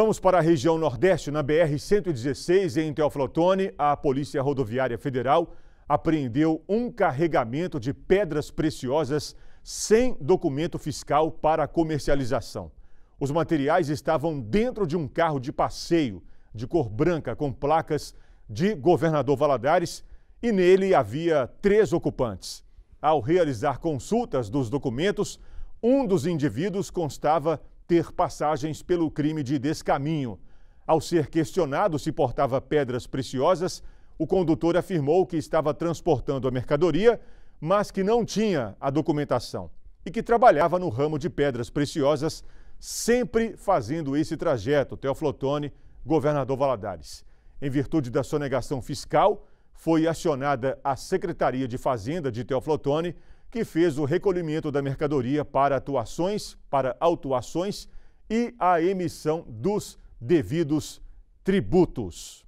Vamos para a região Nordeste, na BR-116, em Teoflotone, a Polícia Rodoviária Federal apreendeu um carregamento de pedras preciosas sem documento fiscal para comercialização. Os materiais estavam dentro de um carro de passeio de cor branca com placas de Governador Valadares e nele havia três ocupantes. Ao realizar consultas dos documentos, um dos indivíduos constava ter passagens pelo crime de descaminho. Ao ser questionado se portava pedras preciosas, o condutor afirmou que estava transportando a mercadoria, mas que não tinha a documentação e que trabalhava no ramo de pedras preciosas, sempre fazendo esse trajeto. Teoflotone, governador Valadares. Em virtude da sonegação fiscal, foi acionada a Secretaria de Fazenda de Teoflotone que fez o recolhimento da mercadoria para atuações, para autuações e a emissão dos devidos tributos.